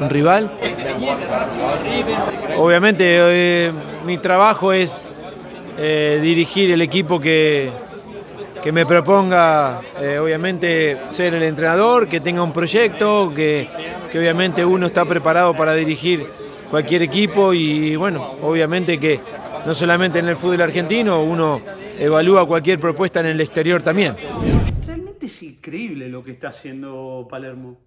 un rival? Obviamente, eh, mi trabajo es eh, dirigir el equipo que, que me proponga, eh, obviamente, ser el entrenador, que tenga un proyecto, que, que obviamente uno está preparado para dirigir cualquier equipo y bueno, obviamente que no solamente en el fútbol argentino, uno evalúa cualquier propuesta en el exterior también es increíble lo que está haciendo Palermo.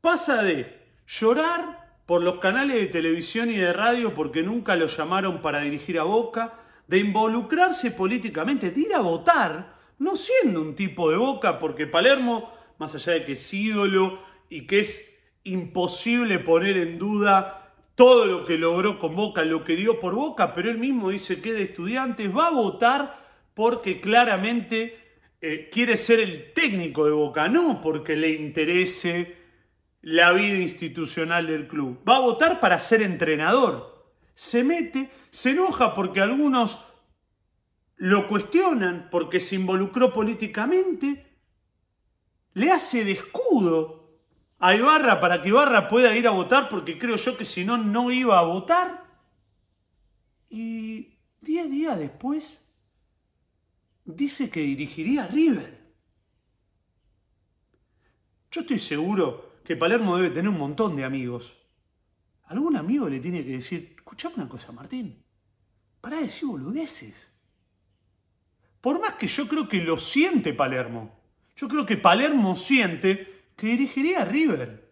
Pasa de llorar por los canales de televisión y de radio porque nunca lo llamaron para dirigir a Boca, de involucrarse políticamente, de ir a votar, no siendo un tipo de Boca, porque Palermo, más allá de que es ídolo y que es imposible poner en duda todo lo que logró con Boca, lo que dio por Boca, pero él mismo dice que de estudiantes va a votar porque claramente eh, quiere ser el técnico de Boca, no porque le interese la vida institucional del club. Va a votar para ser entrenador. Se mete, se enoja porque algunos lo cuestionan, porque se involucró políticamente. Le hace de escudo a Ibarra para que Ibarra pueda ir a votar, porque creo yo que si no, no iba a votar. Y día a día después dice que dirigiría a River. Yo estoy seguro que Palermo debe tener un montón de amigos. Algún amigo le tiene que decir, escucha una cosa, Martín, para de decir boludeces. Por más que yo creo que lo siente Palermo. Yo creo que Palermo siente que dirigiría a River.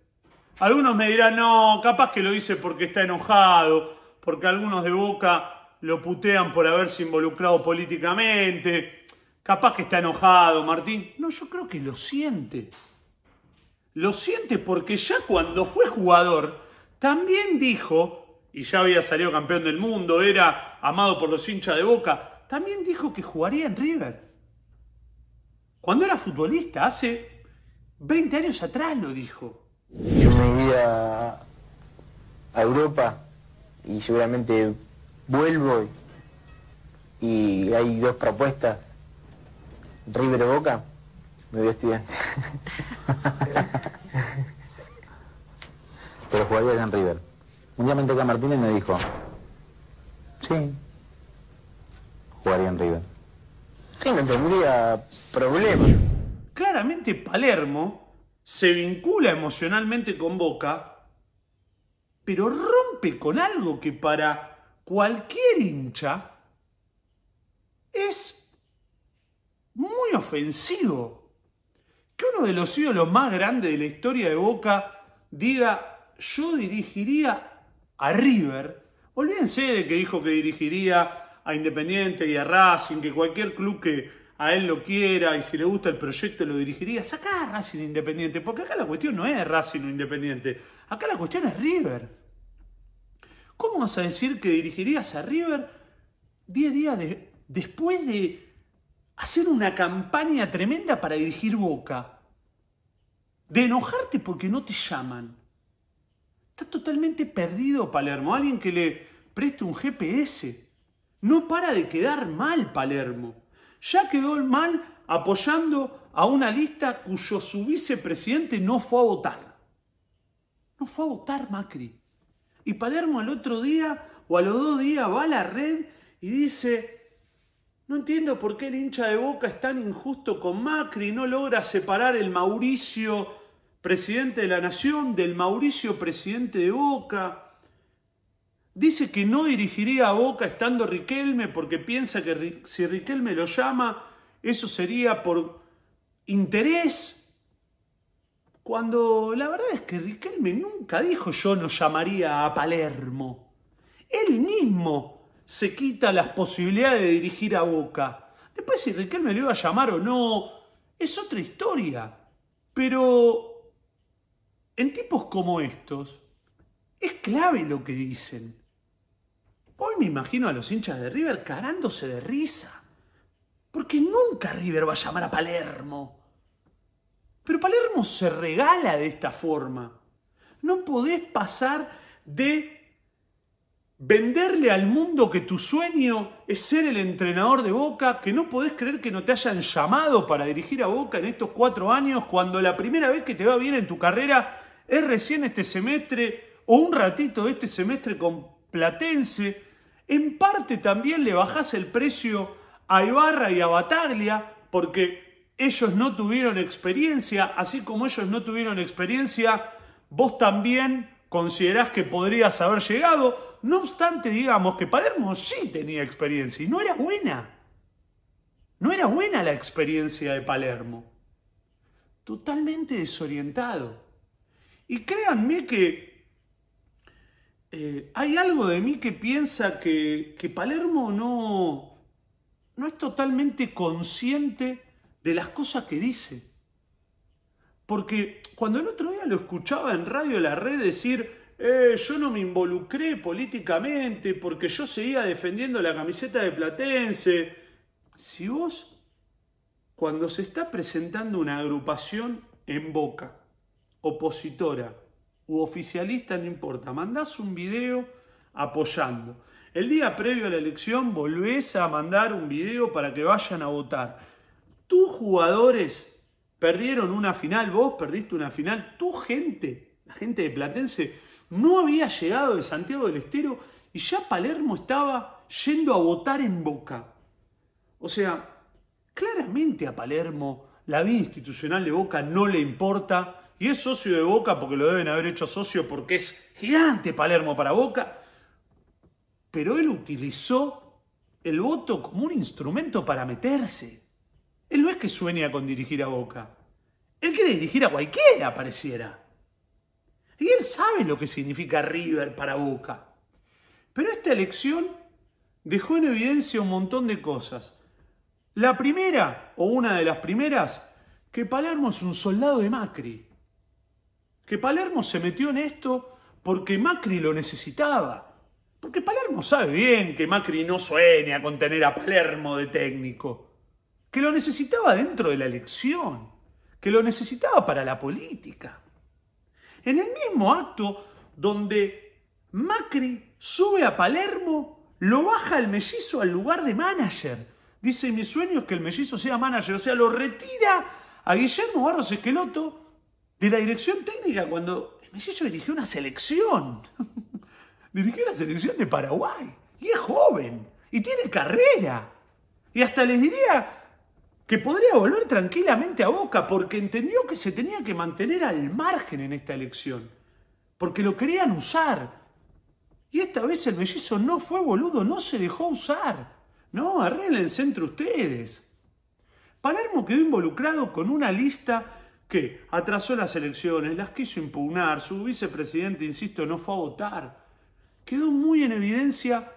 Algunos me dirán, no, capaz que lo dice porque está enojado, porque algunos de Boca lo putean por haberse involucrado políticamente, Capaz que está enojado, Martín. No, yo creo que lo siente. Lo siente porque ya cuando fue jugador, también dijo, y ya había salido campeón del mundo, era amado por los hinchas de boca, también dijo que jugaría en River. Cuando era futbolista, hace 20 años atrás lo dijo. Yo me voy a, a Europa y seguramente vuelvo y hay dos propuestas River Boca, me voy a estudiar. Pero jugaría en River. Un día me a Martínez y me dijo, sí, jugaría en River. Sí, me tendría problemas. Claramente Palermo se vincula emocionalmente con Boca, pero rompe con algo que para cualquier hincha es ofensivo que uno de los ídolos más grandes de la historia de Boca diga yo dirigiría a River. Olvídense de que dijo que dirigiría a Independiente y a Racing, que cualquier club que a él lo quiera y si le gusta el proyecto lo dirigiría. Sacá a Racing e Independiente, porque acá la cuestión no es Racing o Independiente, acá la cuestión es River. ¿Cómo vas a decir que dirigirías a River 10 días después de hacer una campaña tremenda para dirigir Boca. De enojarte porque no te llaman. Está totalmente perdido Palermo. Alguien que le preste un GPS. No para de quedar mal Palermo. Ya quedó mal apoyando a una lista cuyo su vicepresidente no fue a votar. No fue a votar Macri. Y Palermo al otro día o a los dos días va a la red y dice, no entiendo por qué el hincha de Boca es tan injusto con Macri, y no logra separar el Mauricio presidente de la Nación del Mauricio presidente de Boca. Dice que no dirigiría a Boca estando Riquelme porque piensa que si Riquelme lo llama, eso sería por interés. Cuando la verdad es que Riquelme nunca dijo yo no llamaría a Palermo. Él mismo se quita las posibilidades de dirigir a Boca. Después si Riquelme lo iba a llamar o no, es otra historia. Pero en tipos como estos, es clave lo que dicen. Hoy me imagino a los hinchas de River carándose de risa. Porque nunca River va a llamar a Palermo. Pero Palermo se regala de esta forma. No podés pasar de venderle al mundo que tu sueño es ser el entrenador de Boca, que no podés creer que no te hayan llamado para dirigir a Boca en estos cuatro años, cuando la primera vez que te va bien en tu carrera es recién este semestre o un ratito de este semestre con Platense. En parte también le bajás el precio a Ibarra y a Bataglia, porque ellos no tuvieron experiencia, así como ellos no tuvieron experiencia, vos también considerás que podrías haber llegado. No obstante, digamos que Palermo sí tenía experiencia y no era buena. No era buena la experiencia de Palermo. Totalmente desorientado. Y créanme que eh, hay algo de mí que piensa que, que Palermo no, no es totalmente consciente de las cosas que dice. Porque cuando el otro día lo escuchaba en Radio La Red decir, eh, yo no me involucré políticamente porque yo seguía defendiendo la camiseta de Platense. Si vos, cuando se está presentando una agrupación en boca, opositora u oficialista, no importa, mandás un video apoyando. El día previo a la elección volvés a mandar un video para que vayan a votar. Tus jugadores Perdieron una final, vos perdiste una final, tu gente, la gente de Platense, no había llegado de Santiago del Estero y ya Palermo estaba yendo a votar en Boca. O sea, claramente a Palermo la vida institucional de Boca no le importa y es socio de Boca porque lo deben haber hecho socio porque es gigante Palermo para Boca, pero él utilizó el voto como un instrumento para meterse. Él no es que sueña con dirigir a Boca. Él quiere dirigir a cualquiera, pareciera. Y él sabe lo que significa River para Boca. Pero esta elección dejó en evidencia un montón de cosas. La primera, o una de las primeras, que Palermo es un soldado de Macri. Que Palermo se metió en esto porque Macri lo necesitaba. Porque Palermo sabe bien que Macri no sueña con tener a Palermo de técnico que lo necesitaba dentro de la elección, que lo necesitaba para la política. En el mismo acto donde Macri sube a Palermo, lo baja el mellizo al lugar de manager. Dice, mi sueño es que el mellizo sea manager, o sea, lo retira a Guillermo Barros Esqueloto de la dirección técnica cuando el mellizo dirigió una selección. dirigió la selección de Paraguay. Y es joven. Y tiene carrera. Y hasta les diría que podría volver tranquilamente a Boca porque entendió que se tenía que mantener al margen en esta elección, porque lo querían usar. Y esta vez el mellizo no fue boludo, no se dejó usar. No, arreglense entre ustedes. Palermo quedó involucrado con una lista que atrasó las elecciones, las quiso impugnar, su vicepresidente, insisto, no fue a votar. Quedó muy en evidencia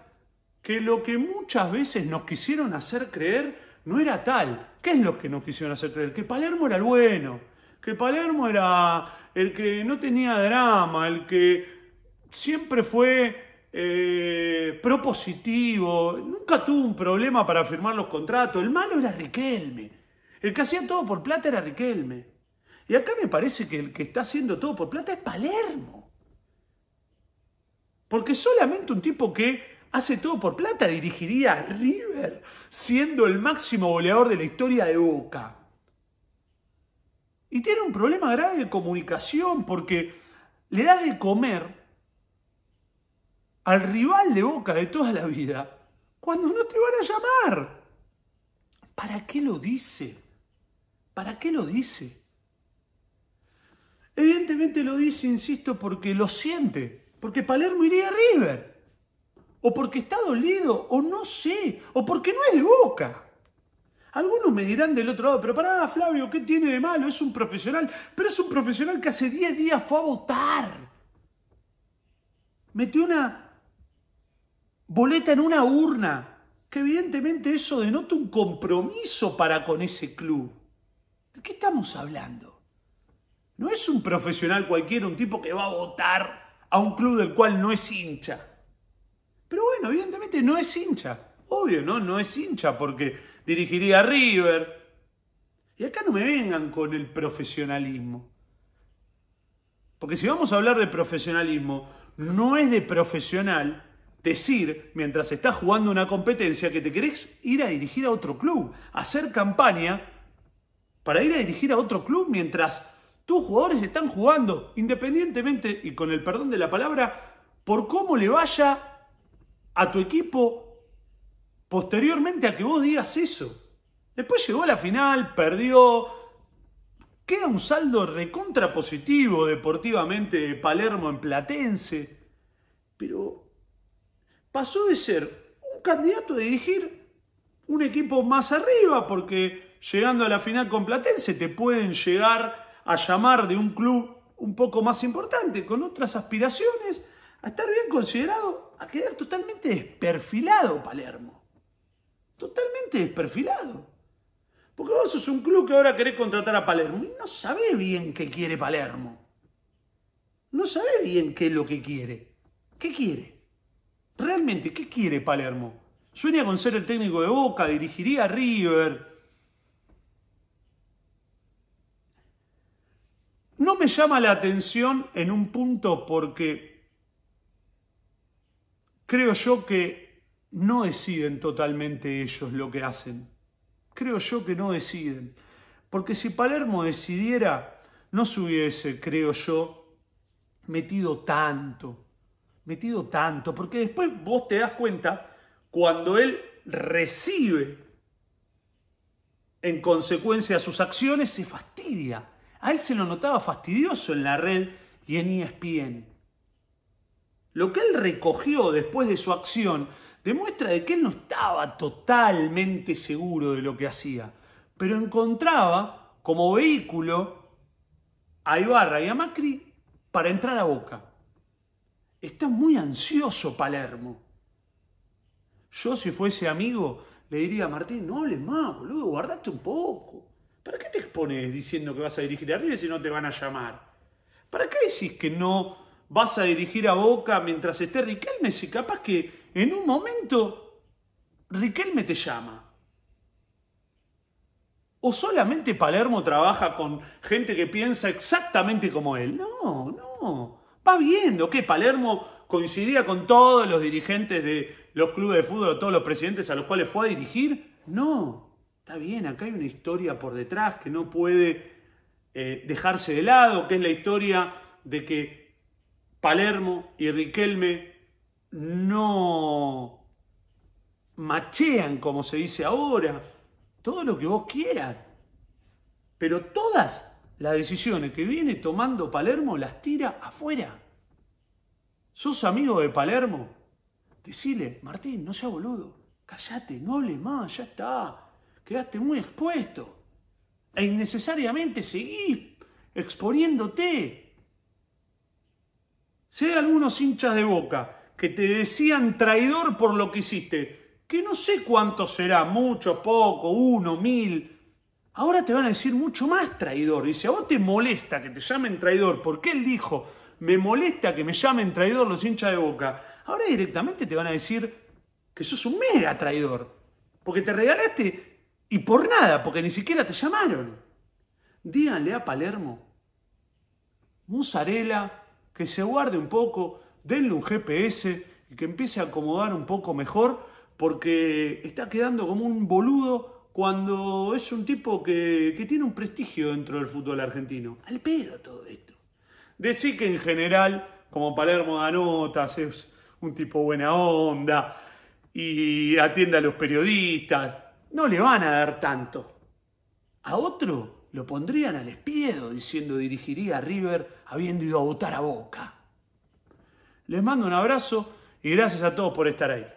que lo que muchas veces nos quisieron hacer creer no era tal. ¿Qué es lo que nos quisieron hacer creer? Que Palermo era el bueno, que Palermo era el que no tenía drama, el que siempre fue eh, propositivo, nunca tuvo un problema para firmar los contratos. El malo era Riquelme. El que hacía todo por plata era Riquelme. Y acá me parece que el que está haciendo todo por plata es Palermo. Porque solamente un tipo que hace todo por plata, dirigiría a River siendo el máximo goleador de la historia de Boca. Y tiene un problema grave de comunicación porque le da de comer al rival de Boca de toda la vida cuando no te van a llamar. ¿Para qué lo dice? ¿Para qué lo dice? Evidentemente lo dice, insisto, porque lo siente, porque Palermo iría a River o porque está dolido, o no sé, o porque no es de boca. Algunos me dirán del otro lado, pero pará, Flavio, ¿qué tiene de malo? Es un profesional, pero es un profesional que hace 10 días fue a votar. Metió una boleta en una urna, que evidentemente eso denota un compromiso para con ese club. ¿De qué estamos hablando? No es un profesional cualquiera, un tipo que va a votar a un club del cual no es hincha. Pero bueno, evidentemente no es hincha. Obvio, ¿no? No es hincha porque dirigiría a River. Y acá no me vengan con el profesionalismo. Porque si vamos a hablar de profesionalismo, no es de profesional decir, mientras estás jugando una competencia, que te querés ir a dirigir a otro club, hacer campaña para ir a dirigir a otro club mientras tus jugadores están jugando, independientemente y con el perdón de la palabra, por cómo le vaya a tu equipo posteriormente a que vos digas eso. Después llegó a la final, perdió. Queda un saldo recontra positivo deportivamente de Palermo en Platense. Pero pasó de ser un candidato a dirigir un equipo más arriba, porque llegando a la final con Platense te pueden llegar a llamar de un club un poco más importante, con otras aspiraciones, a estar bien considerado a quedar totalmente desperfilado Palermo. Totalmente desperfilado. Porque vos sos un club que ahora querés contratar a Palermo y no sabe bien qué quiere Palermo. No sabe bien qué es lo que quiere. ¿Qué quiere? Realmente, ¿qué quiere Palermo? Sueña con ser el técnico de Boca, dirigiría a River. No me llama la atención en un punto porque Creo yo que no deciden totalmente ellos lo que hacen. Creo yo que no deciden. Porque si Palermo decidiera, no se hubiese, creo yo, metido tanto. Metido tanto. Porque después vos te das cuenta cuando él recibe en consecuencia a sus acciones, se fastidia. A él se lo notaba fastidioso en la red y en ESPN. Lo que él recogió después de su acción demuestra de que él no estaba totalmente seguro de lo que hacía, pero encontraba como vehículo a Ibarra y a Macri para entrar a Boca. Está muy ansioso Palermo. Yo si fuese amigo le diría a Martín, no hables más, boludo, guardate un poco. ¿Para qué te expones diciendo que vas a dirigir arriba si no te van a llamar? ¿Para qué decís que no vas a dirigir a Boca mientras esté Riquelme, si capaz que en un momento Riquelme te llama. ¿O solamente Palermo trabaja con gente que piensa exactamente como él? No, no. Va viendo que Palermo coincidía con todos los dirigentes de los clubes de fútbol, todos los presidentes a los cuales fue a dirigir. No. Está bien, acá hay una historia por detrás que no puede eh, dejarse de lado, que es la historia de que Palermo y Riquelme no machean como se dice ahora, todo lo que vos quieras. Pero todas las decisiones que viene tomando Palermo las tira afuera. ¿Sos amigo de Palermo? Decile, Martín, no sea boludo, callate, no hable más, ya está. Quedaste muy expuesto. E innecesariamente seguís exponiéndote. Si hay algunos hinchas de boca que te decían traidor por lo que hiciste, que no sé cuánto será, mucho, poco, uno, mil, ahora te van a decir mucho más traidor. Y si a vos te molesta que te llamen traidor, porque él dijo, me molesta que me llamen traidor los hinchas de boca, ahora directamente te van a decir que sos un mega traidor, porque te regalaste y por nada, porque ni siquiera te llamaron. Díganle a Palermo, Musarela, que se guarde un poco, denle un GPS y que empiece a acomodar un poco mejor, porque está quedando como un boludo cuando es un tipo que, tiene un prestigio dentro del fútbol argentino. Al pedo todo esto. Decir que en general, como Palermo da notas, es un tipo buena onda y atiende a los periodistas. No le van a dar tanto. A otro lo pondrían al espiedo diciendo dirigiría a River habiendo ido a votar a Boca. Les mando un abrazo y gracias a todos por estar ahí.